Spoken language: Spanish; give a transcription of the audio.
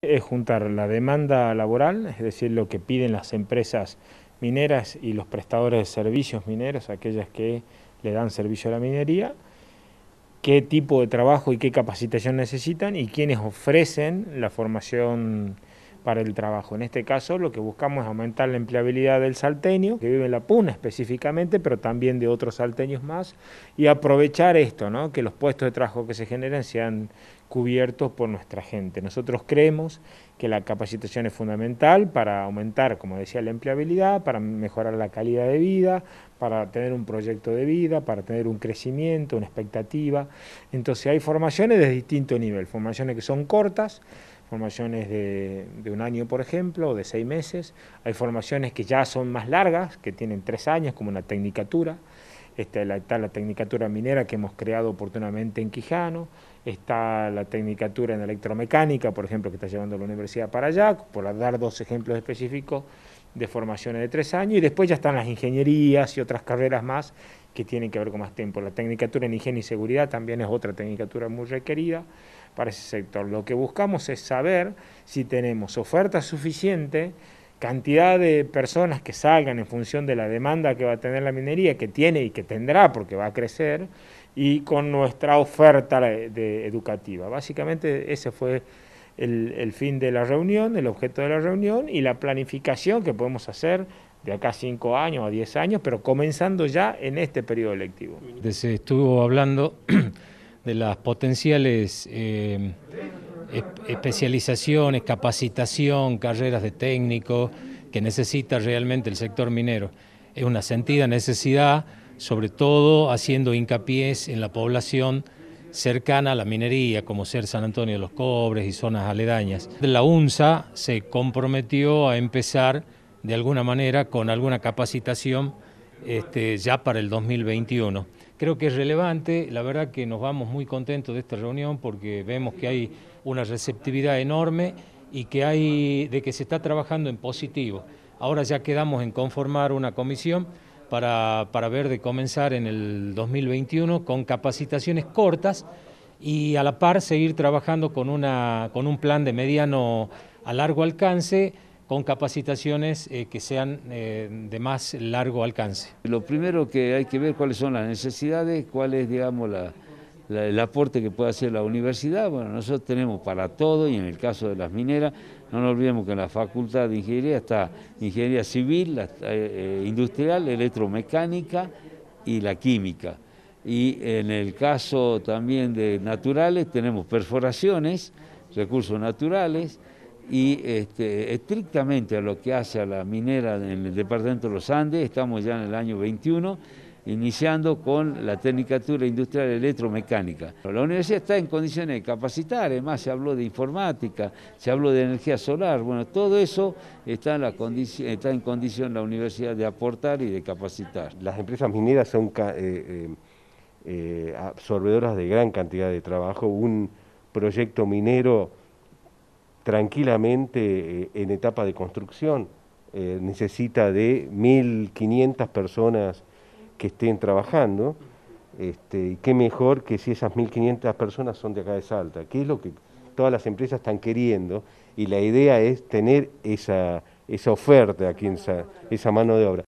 es juntar la demanda laboral, es decir, lo que piden las empresas mineras y los prestadores de servicios mineros, aquellas que le dan servicio a la minería, qué tipo de trabajo y qué capacitación necesitan y quienes ofrecen la formación para el trabajo. En este caso lo que buscamos es aumentar la empleabilidad del salteño, que vive en La Puna específicamente, pero también de otros salteños más, y aprovechar esto, ¿no? que los puestos de trabajo que se generen sean cubiertos por nuestra gente. Nosotros creemos que la capacitación es fundamental para aumentar, como decía, la empleabilidad, para mejorar la calidad de vida, para tener un proyecto de vida, para tener un crecimiento, una expectativa. Entonces hay formaciones de distinto nivel, formaciones que son cortas, formaciones de, un año, por ejemplo, o de seis meses. Hay formaciones que ya son más largas, que tienen tres años, como una tecnicatura. Este, está la Tecnicatura Minera que hemos creado oportunamente en Quijano, está la Tecnicatura en Electromecánica, por ejemplo, que está llevando la universidad para allá, por dar dos ejemplos específicos de formaciones de tres años, y después ya están las ingenierías y otras carreras más que tienen que ver con más tiempo. La Tecnicatura en Higiene y Seguridad también es otra tecnicatura muy requerida para ese sector. Lo que buscamos es saber si tenemos oferta suficiente cantidad de personas que salgan en función de la demanda que va a tener la minería, que tiene y que tendrá porque va a crecer, y con nuestra oferta de, educativa. Básicamente ese fue el, fin de la reunión, el objeto de la reunión y la planificación que podemos hacer de acá a 5 años a diez años, pero comenzando ya en este periodo electivo. Se estuvo hablando de las potenciales... Eh, especializaciones, capacitación, carreras de técnico que necesita realmente el sector minero. Es una sentida necesidad, sobre todo haciendo hincapiés en la población cercana a la minería, como ser San Antonio de los Cobres y zonas aledañas. La UNSA se comprometió a empezar de alguna manera con alguna capacitación este, ya para el 2021. Creo que es relevante, la verdad que nos vamos muy contentos de esta reunión porque vemos que hay una receptividad enorme y que hay de que se está trabajando en positivo. Ahora ya quedamos en conformar una comisión para, ver de comenzar en el 2021 con capacitaciones cortas y a la par seguir trabajando con, una, con un plan de mediano a largo alcance con capacitaciones eh, que sean eh, de más largo alcance. Lo primero que hay que ver cuáles son las necesidades, cuál es, digamos, el aporte que puede hacer la universidad. Bueno, nosotros tenemos para todo y en el caso de las mineras, no nos olvidemos que en la Facultad de Ingeniería está Ingeniería Civil, eh, Industrial, Electromecánica y la Química. Y en el caso también de naturales tenemos perforaciones, recursos naturales, y este, estrictamente a lo que hace a la minera en el departamento de los Andes, estamos ya en el año 21, iniciando con la Tecnicatura Industrial Electromecánica. La universidad está en condiciones de capacitar, además se habló de informática, se habló de energía solar, bueno, todo eso está en, la está en condición la universidad de aportar y de capacitar. Las empresas mineras son eh, eh, eh, absorbedoras de gran cantidad de trabajo, un proyecto minero tranquilamente eh, en etapa de construcción. Eh, necesita de 1.500 personas que estén trabajando. Este, y qué mejor que si esas 1.500 personas son de acá de Salta, que es lo que todas las empresas están queriendo. Y la idea es tener esa, oferta aquí en esa mano de obra.